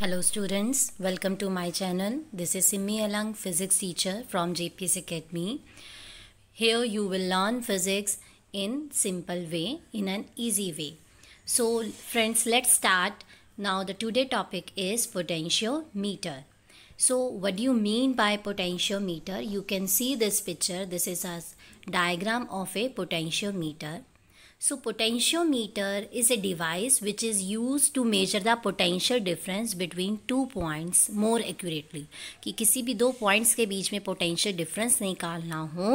Hello students, welcome to my channel. This is Simi Alang, physics teacher from JPS Academy. Here you will learn physics in simple way, in an easy way. So friends, let's start. Now the today topic is potentiometer. So what do you mean by potentiometer? You can see this picture. This is a diagram of a potentiometer. So potentiometer is a device which is used to measure the potential difference between two points more accurately कि किसी भी दो points के बीच में potential difference निकालना हो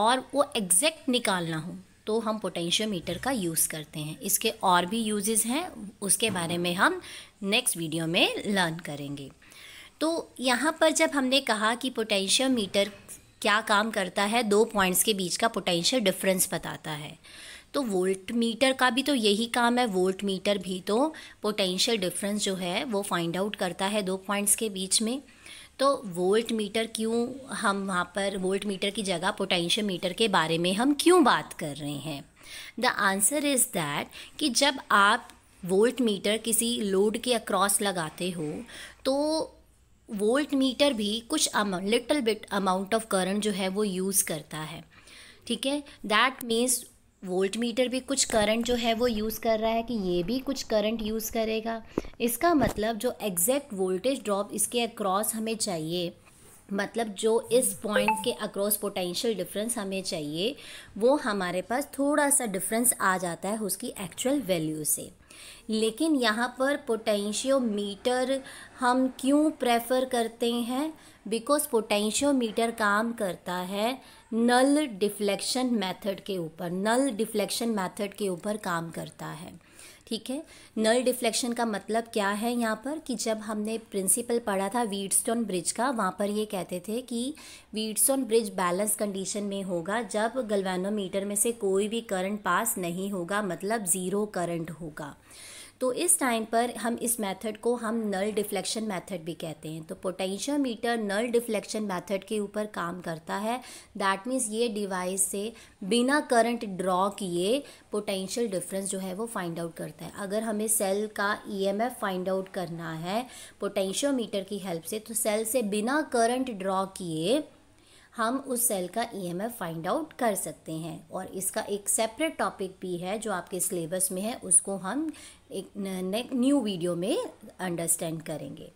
और वो exact निकालना हो तो हम पोटेंशियोमीटर का यूज़ करते हैं इसके और भी यूजेस हैं उसके बारे में हम नेक्स्ट वीडियो में लर्न करेंगे तो यहाँ पर जब हमने कहा कि पोटेंशियोमीटर क्या काम करता है दो पॉइंट्स के बीच का पोटेंशियल डिफरेंस बताता है तो वोल्ट मीटर का भी तो यही काम है वोल्ट मीटर भी तो पोटेंशियल डिफरेंस जो है वो फाइंड आउट करता है दो पॉइंट्स के बीच में तो वोल्ट मीटर क्यों हम वहाँ पर वोल्ट मीटर की जगह पोटेंशियल मीटर के बारे में हम क्यों बात कर रहे हैं द आंसर इज़ दैट कि जब आप वोल्ट मीटर किसी लोड के अक्रॉस लगाते हो तो वोल्ट मीटर भी कुछ little bit amount of current जो है वो यूज़ करता है ठीक है दैट मीन्स वोल्ट मीटर भी कुछ करंट जो है वो यूज़ कर रहा है कि ये भी कुछ करंट यूज़ करेगा इसका मतलब जो एग्जैक्ट वोल्टेज ड्रॉप इसके अक्रॉस हमें चाहिए मतलब जो इस पॉइंट के अक्रॉस पोटेंशियल डिफरेंस हमें चाहिए वो हमारे पास थोड़ा सा डिफरेंस आ जाता है उसकी एक्चुअल वैल्यू से लेकिन यहाँ पर पोटेंशियो मीटर हम क्यों प्रेफर करते हैं बिकॉज पोटेंशियो मीटर काम करता है नल डिफ्लेक्शन मेथड के ऊपर नल डिफ्लेक्शन मेथड के ऊपर काम करता है ठीक है नल डिफ्लेक्शन का मतलब क्या है यहाँ पर कि जब हमने प्रिंसिपल पढ़ा था वीडस्टोन ब्रिज का वहाँ पर ये कहते थे कि वीडस्टोन ब्रिज बैलेंस कंडीशन में होगा जब गलवानोमीटर में से कोई भी करंट पास नहीं होगा मतलब ज़ीरो करंट होगा तो इस टाइम पर हम इस मेथड को हम नल डिफ्लेक्शन मेथड भी कहते हैं तो potential meter null deflection method के ऊपर काम करता है दैट मीन्स ये डिवाइस से बिना करंट ड्रॉ किए पोटेंशियल डिफरेंस जो है वो फाइंड आउट करता है अगर हमें सेल का ईएमएफ फाइंड आउट करना है पोटेंशियल मीटर की हेल्प से तो सेल से बिना करंट ड्रॉ किए हम उस सेल का ईएमएफ फाइंड आउट कर सकते हैं और इसका एक सेपरेट टॉपिक भी है जो आपके सिलेबस में है उसको हम एक न्यू वीडियो में अंडरस्टैंड करेंगे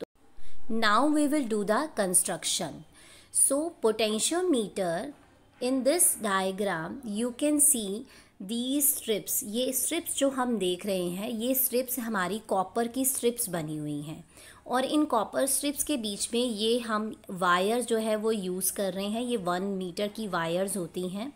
तो now we will do the construction so potentiometer in this diagram you can see the strips ये स्ट्रिप्स जो हम देख रहे हैं ये स्ट्रिप्स हमारी कॉपर की स्ट्रिप्स बनी हुई हैं और इन कॉपर स्ट्रिप्स के बीच में ये हम वायर जो है वो यूज़ कर रहे हैं ये वन मीटर की वायर्स होती हैं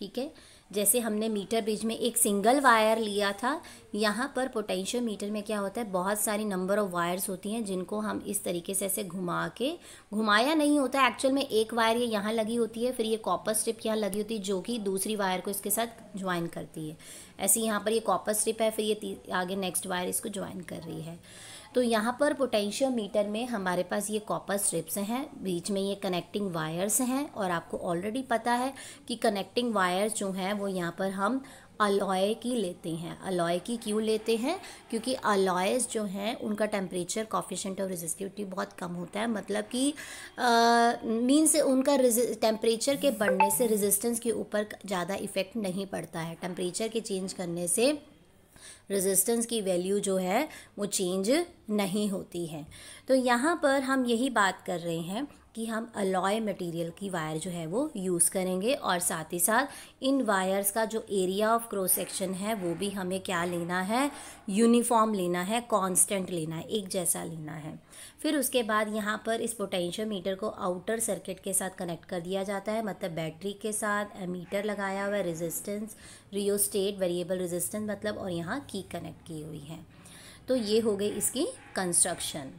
ठीक है जैसे हमने मीटर ब्रिज में एक सिंगल वायर लिया था यहाँ पर पोटेंशियो मीटर में क्या होता है बहुत सारी नंबर ऑफ वायर्स होती हैं जिनको हम इस तरीके से ऐसे घुमा के घुमाया नहीं होता एक्चुअल में एक वायर ये यहाँ लगी होती है फिर ये कॉपर स्ट्रिप यहाँ लगी होती है जो कि दूसरी वायर को इसके साथ ज्वाइन करती है ऐसे यहाँ पर ये कॉपर स्ट्रिप है फिर ये आगे नेक्स्ट वायर इसको ज्वाइन कर रही है तो यहाँ पर पोटेंशियो मीटर में हमारे पास ये कॉपर स्ट्रिप्स हैं बीच में ये कनेक्टिंग वायर्स हैं और आपको ऑलरेडी पता है कि कनेक्टिंग वायर्स जो हैं वो यहाँ पर हम अलॉय की लेते हैं अलॉय की क्यों लेते हैं क्योंकि अलॉयज़ जो हैं उनका टेम्परेचर कॉफिशेंट और रेजिस्टिविटी बहुत कम होता है मतलब कि मीन्स उनका टेम्परेचर के बढ़ने से रेजिस्टेंस के ऊपर ज़्यादा इफ़ेक्ट नहीं पड़ता है टेम्परेचर के चेंज करने से रेजिस्टेंस की वैल्यू जो है वो चेंज नहीं होती है तो यहाँ पर हम यही बात कर रहे हैं कि हम अलॉय मटेरियल की वायर जो है वो यूज़ करेंगे और साथ ही साथ इन वायर्स का जो एरिया ऑफ क्रॉस सेक्शन है वो भी हमें क्या लेना है यूनिफॉर्म लेना है कांस्टेंट लेना है एक जैसा लेना है फिर उसके बाद यहाँ पर इस पोटेंशियल मीटर को आउटर सर्किट के साथ कनेक्ट कर दिया जाता है मतलब बैटरी के साथ मीटर लगाया हुआ है रेजिस्टेंस रियोस्टेट वेरिएबल रेजिस्टेंस मतलब और यहाँ की कनेक्ट की हुई है तो ये हो गई इसकी कंस्ट्रक्शन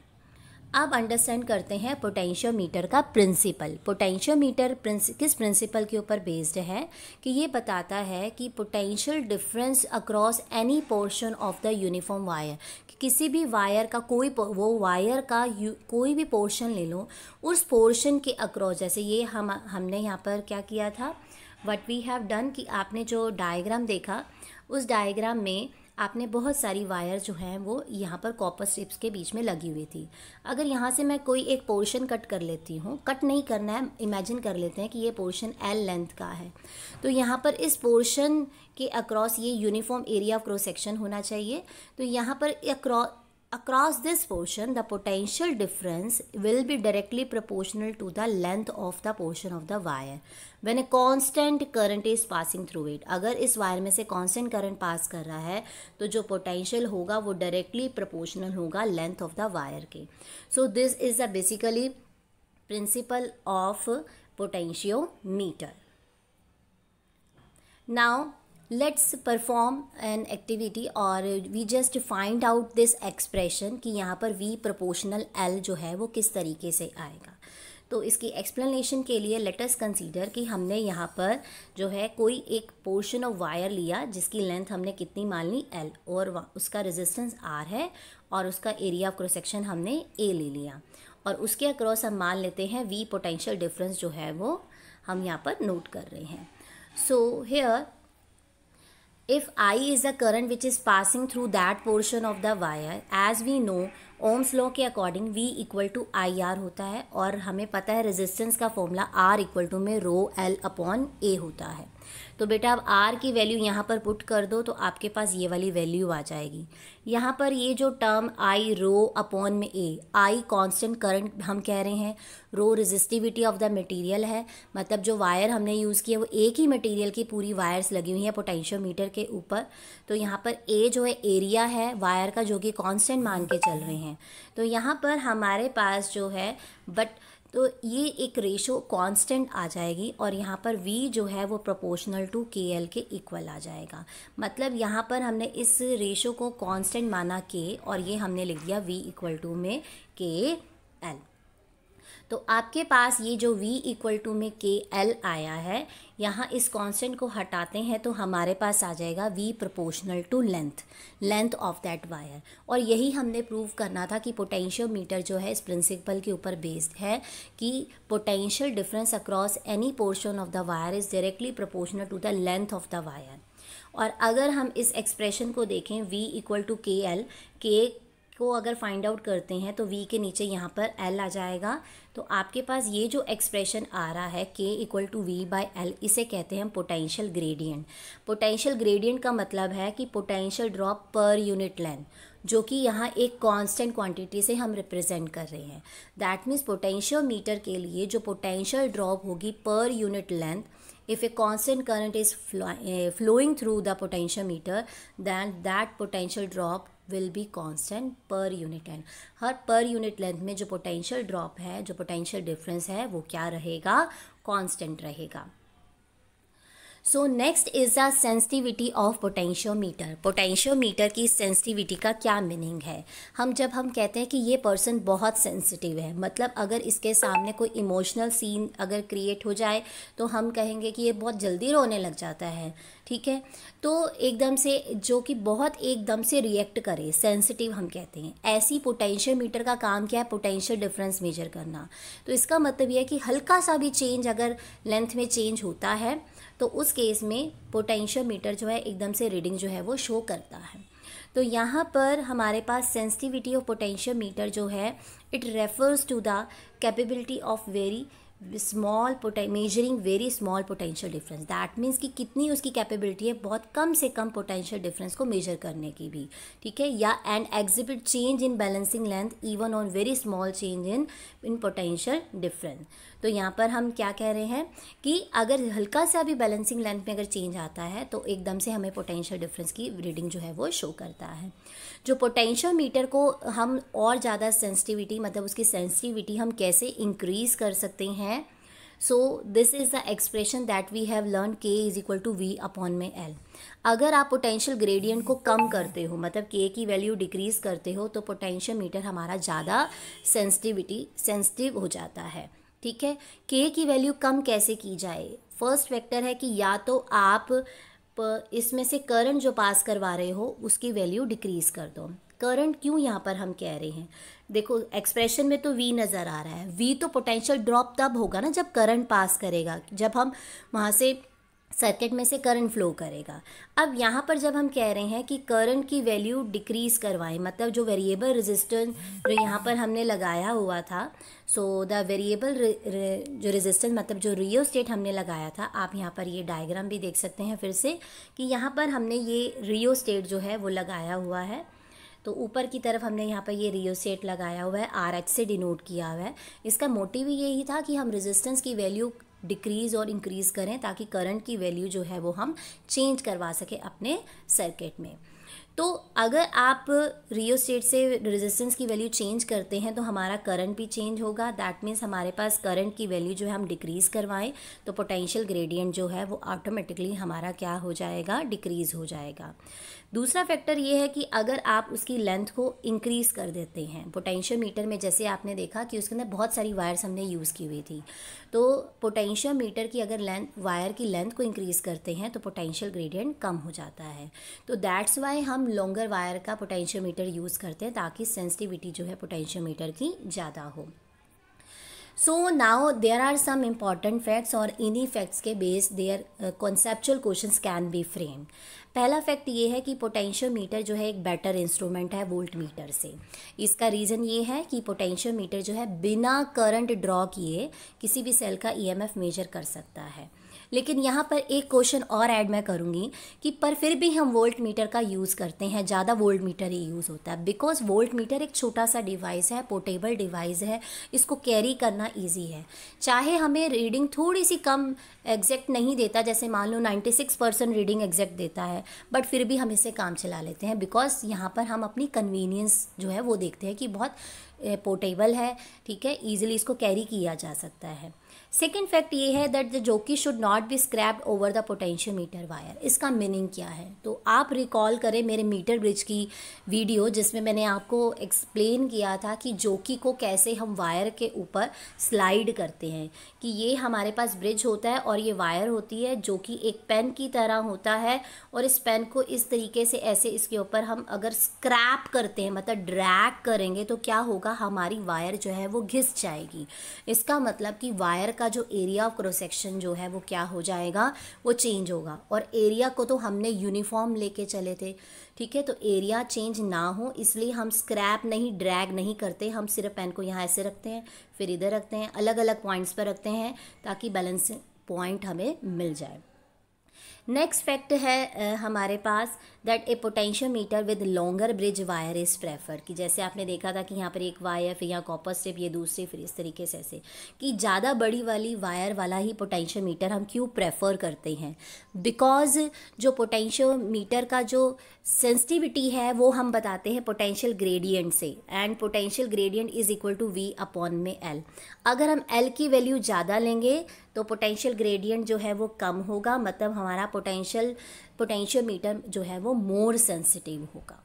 अब अंडरस्टैंड करते हैं पोटेंशियोमीटर का प्रिंसिपल पोटेंशियोमीटर प्रिंस किस प्रिंसिपल के ऊपर बेस्ड है कि ये बताता है कि potential difference across any portion of the uniform wire कि किसी भी वायर का कोई वो वायर का कोई भी पोर्शन ले लो उस पोर्शन के अक्रॉस जैसे ये हम हमने यहाँ पर क्या किया था वट वी हैव डन कि आपने जो डायग्राम देखा उस डायग्राम में आपने बहुत सारी वायर जो हैं वो यहाँ पर कॉपर स्ट्रिप्स के बीच में लगी हुई थी अगर यहाँ से मैं कोई एक पोर्शन कट कर लेती हूँ कट नहीं करना है इमेजिन कर लेते हैं कि ये पोर्शन एल लेंथ का है तो यहाँ पर इस पोर्शन के अक्रॉस ये uniform area of cross section होना चाहिए तो यहाँ पर across Across this portion, the potential difference will be directly proportional to the length of the portion of the wire. When a constant current is passing through it, agar is wire mein se constant current pass kar raha hai to jo potential hoga wo directly proportional hoga length of the wire ke So this is a basically principle of potentiometer. Now let's perform an activity और we just find out this expression कि यहाँ पर V proportional L जो है वो किस तरीके से आएगा तो इसकी एक्सप्लेनेशन के लिए लेटस कंसीडर कि हमने यहाँ पर जो है कोई एक पोर्शन ऑफ वायर लिया जिसकी लेंथ हमने कितनी मान ली एल और उसका रेजिस्टेंस आर है और उसका एरिया ऑफ क्रोसेक्शन हमने ए ले लिया और उसके अक्रॉस हम मान लेते हैं वी पोटेंशियल डिफरेंस जो है वो हम यहाँ पर नोट कर रहे हैं so here If I is the current which is passing through that portion of the wire, as we know, Ohm's law के according V equal to I R होता है और हमें पता है रेजिस्टेंस का फॉर्मूला R इक्वल टू में रो L upon ए होता है तो बेटा आप आर की वैल्यू यहाँ पर पुट कर दो तो आपके पास ये वाली वैल्यू आ जाएगी यहाँ पर ये जो टर्म आई रो अपॉन में ए आई कांस्टेंट करंट हम कह रहे हैं rho resistivity of the material है मतलब जो वायर हमने यूज़ किया वो एक ही मटेरियल की पूरी वायर्स लगी हुई है पोटेंशियोमीटर के ऊपर तो यहाँ पर ए जो है एरिया है वायर का जो कि कॉन्स्टेंट मान के चल रहे हैं तो यहाँ पर हमारे पास जो है बट तो ये एक रेशो कांस्टेंट आ जाएगी और यहाँ पर वी जो है वो प्रोपोर्शनल टू के एल के इक्वल आ जाएगा मतलब यहाँ पर हमने इस रेशो को कांस्टेंट माना के और ये हमने लिख दिया वी इक्वल टू में के एल तो आपके पास ये जो v इक्वल टू में के एल आया है यहाँ इस कांस्टेंट को हटाते हैं तो हमारे पास आ जाएगा v proportional to length length of that wire और यही हमने प्रूव करना था कि पोटेंशियोमीटर जो है इस प्रिंसिपल के ऊपर बेस्ड है कि potential difference across any portion of the wire is directly proportional to the length of the wire और अगर हम इस एक्सप्रेशन को देखें v equal to K L K को अगर फाइंड आउट करते हैं तो वी के नीचे यहाँ पर एल आ जाएगा तो आपके पास ये जो एक्सप्रेशन आ रहा है K equal to V by L इसे कहते हैं पोटेंशियल ग्रेडियंट पोटेंशियल ग्रेडियंट का मतलब है कि potential drop per unit length जो कि यहाँ एक कांस्टेंट क्वांटिटी से हम रिप्रेजेंट कर रहे हैं दैट मीन्स पोटेंशियल मीटर के लिए जो पोटेंशियल ड्रॉप होगी per unit length if a constant current is flowing through the potential meter then that potential drop will be constant per unit length हर पर यूनिट लेंथ में जो potential drop है जो potential difference है वो क्या रहेगा कॉन्स्टेंट रहेगा so next is the sensitivity of potentiometer potentiometer की सेंसिटिविटी का क्या मीनिंग है हम जब हम कहते हैं कि ये पर्सन बहुत सेंसिटिव है मतलब अगर इसके सामने कोई इमोशनल सीन अगर क्रिएट हो जाए तो हम कहेंगे कि ये बहुत जल्दी रोने लग जाता है ठीक है तो एकदम से जो कि बहुत एकदम से रिएक्ट करे सेंसिटिव हम कहते हैं ऐसी पोटेंशियल मीटर का काम क्या है पोटेंशियल डिफरेंस मेजर करना तो इसका मतलब यह है कि हल्का सा भी चेंज अगर लेंथ में चेंज होता है तो उस केस में पोटेंशियोमीटर जो है एकदम से रीडिंग जो है वो शो करता है तो यहाँ पर हमारे पास सेंसिटिविटी ऑफ पोटेंशियोमीटर जो है it refers to the capability of very small measuring very small potential difference that means कि कितनी उसकी कैपेबिलिटी है बहुत कम से कम पोटेंशियल डिफरेंस को मेजर करने की भी ठीक है या and exhibit change in balancing length even on very small change in in potential difference तो यहाँ पर हम क्या कह रहे हैं कि अगर हल्का सा भी बैलेंसिंग लेंथ में अगर चेंज आता है तो एकदम से हमें पोटेंशियल डिफरेंस की रीडिंग जो है वो शो करता है जो पोटेंशियल मीटर को हम और ज़्यादा सेंसिटिविटी मतलब उसकी सेंसिटिविटी हम कैसे इंक्रीज़ कर सकते हैं so this is the expression that we have learn K is equal to V upon में एल अगर आप पोटेंशियल ग्रेडियंट को कम करते हो मतलब के की वैल्यू डिक्रीज़ करते हो तो पोटेंशियल मीटर हमारा ज़्यादा सेंसिटिविटी सेंसिटिव हो जाता है ठीक है के की वैल्यू कम कैसे की जाए फर्स्ट फैक्टर है कि या तो आप इसमें से करंट जो पास करवा रहे हो उसकी वैल्यू डिक्रीज़ कर दो करंट क्यों यहाँ पर हम कह रहे हैं देखो एक्सप्रेशन में तो वी नज़र आ रहा है वी तो पोटेंशियल ड्रॉप तब होगा ना जब करंट पास करेगा जब हम वहाँ से सर्किट में से करंट फ्लो करेगा अब यहाँ पर जब हम कह रहे हैं कि करंट की वैल्यू डिक्रीज़ करवाएं मतलब जो वेरिएबल रेजिस्टेंस जो यहाँ पर हमने लगाया हुआ था सो द वेरिएबल जो रेजिस्टेंस मतलब जो रियो स्टेट हमने लगाया था आप यहाँ पर ये डायग्राम भी देख सकते हैं फिर से कि यहाँ पर हमने ये रियो स्टेट जो है वो लगाया हुआ है तो ऊपर की तरफ हमने यहाँ पर ये रियो सेट लगाया हुआ है आर एच से डिनोट किया हुआ है इसका मोटिव यही था कि हम रेजिस्टेंस की वैल्यू डिक्रीज़ और इंक्रीज़ करें ताकि करंट की वैल्यू जो है वो हम चेंज करवा सकें अपने सर्किट में तो अगर आप रियो स्टेट से रेजिस्टेंस की वैल्यू चेंज करते हैं तो हमारा करंट भी चेंज होगा दैट मीन्स हमारे पास करंट की वैल्यू जो है हम डिक्रीज़ करवाएं तो पोटेंशियल ग्रेडियंट जो है वो ऑटोमेटिकली हमारा क्या हो जाएगा डिक्रीज़ हो जाएगा दूसरा फैक्टर ये है कि अगर आप उसकी लेंथ को इंक्रीज़ कर देते हैं पोटेंशियल मीटर में जैसे आपने देखा कि उसके अंदर बहुत सारी वायर्स हमने यूज़ की हुई थी तो पोटेंशियल मीटर की अगर लेंथ वायर की लेंथ को इंक्रीज़ करते हैं तो पोटेंशियल ग्रेडियंट कम हो जाता है तो दैट्स वाई हम लॉन्गर वायर का पोटेंशियोमीटर यूज़ करते हैं ताकि सेंसिटिविटी जो है पोटेंशियोमीटर की ज़्यादा हो so now there are some important facts और इन्हीं फैक्ट्स के base there conceptual question can be frame पहला फैक्ट ये है कि पोटेंशियोमीटर जो है एक बेटर इंस्ट्रूमेंट है वोल्ट मीटर से इसका रीज़न ये है कि पोटेंशियोमीटर जो है बिना करंट ड्रॉ किए किसी भी सेल का ईएमएफ e मेजर कर सकता है लेकिन यहाँ पर एक क्वेश्चन और ऐड मैं करूँगी कि पर फिर भी हम वोल्ट मीटर का यूज़ करते हैं ज़्यादा वोल्ट मीटर ही यूज़ होता है बिकॉज वोल्ट मीटर एक छोटा सा डिवाइस है पोर्टेबल डिवाइस है इसको कैरी करना ईजी है चाहे हमें रीडिंग थोड़ी सी कम एग्जैक्ट नहीं देता जैसे मान लो नाइन्टी परसेंट रीडिंग एग्जैक्ट देता है बट फिर भी हम इसे काम चला लेते हैं बिकॉज यहाँ पर हम अपनी कन्वीनियंस जो है वो देखते हैं कि बहुत पोर्टेबल eh, है ठीक है ईजिली इसको कैरी किया जा सकता है सेकेंड फैक्ट ये है that the jockey should not be scraped over the potential meter wire इसका मीनिंग क्या है तो आप रिकॉल करें मेरे मीटर ब्रिज की वीडियो जिसमें मैंने आपको एक्सप्लेन किया था कि जोकी को कैसे हम वायर के ऊपर स्लाइड करते हैं कि ये हमारे पास ब्रिज होता है और ये वायर होती है जो कि एक पेन की तरह होता है और इस पेन को इस तरीके से ऐसे इसके ऊपर हम अगर स्क्रैप करते हैं मतलब ड्रैग करेंगे तो क्या होगा हमारी वायर जो है वो घिस जाएगी इसका मतलब कि वायर का का जो एरिया ऑफ क्रॉस सेक्शन जो है वो क्या हो जाएगा वो चेंज होगा और एरिया को तो हमने यूनिफॉर्म लेके चले थे ठीक है तो एरिया चेंज ना हो इसलिए हम स्क्रैप नहीं ड्रैग नहीं करते हम सिर्फ पेन को यहाँ ऐसे रखते हैं फिर इधर रखते हैं अलग अलग पॉइंट्स पर रखते हैं ताकि बैलेंस पॉइंट हमें मिल जाए नेक्स्ट फैक्ट है हमारे पास that a potential meter with longer bridge wire is preferred कि जैसे आपने देखा था कि यहाँ पर एक वायर फिर यहाँ कॉपर स्टेप ये दूसरी फिर इस तरीके से ऐसे कि ज़्यादा बड़ी वाली वायर वाला ही पोटेंशियल मीटर हम क्यों प्रेफर करते हैं बिकॉज जो पोटेंशियल मीटर का जो सेंसिटिविटी है वो हम बताते हैं पोटेंशियल ग्रेडियंट से and potential gradient is equal to V upon में एल अगर हम एल की वैल्यू ज़्यादा लेंगे तो पोटेंशियल ग्रेडियंट जो है वो कम होगा मतलब हमारा पोटेंशियल मीटर जो है वो मोर सेंसिटिव होगा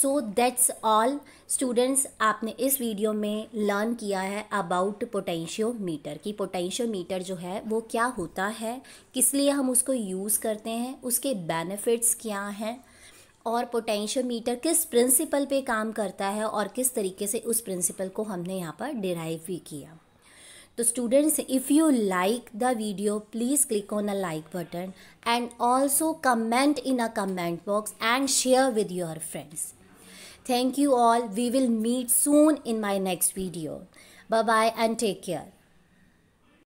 सो दैट्स ऑल स्टूडेंट्स आपने इस वीडियो में लर्न किया है अबाउट पोटेंशियो मीटर कि पोटेंशियो मीटर जो है वो क्या होता है किस लिए हम उसको यूज़ करते हैं उसके बेनिफिट्स क्या हैं और मीटर किस प्रिंसिपल पे काम करता है और किस तरीके से उस प्रिंसिपल को हमने यहाँ पर डिराइव भी किया तो students if you like the video please click on the like button and also comment in a comment box and share with your friends. Thank you all. We will meet soon in my next video. Bye bye and take care.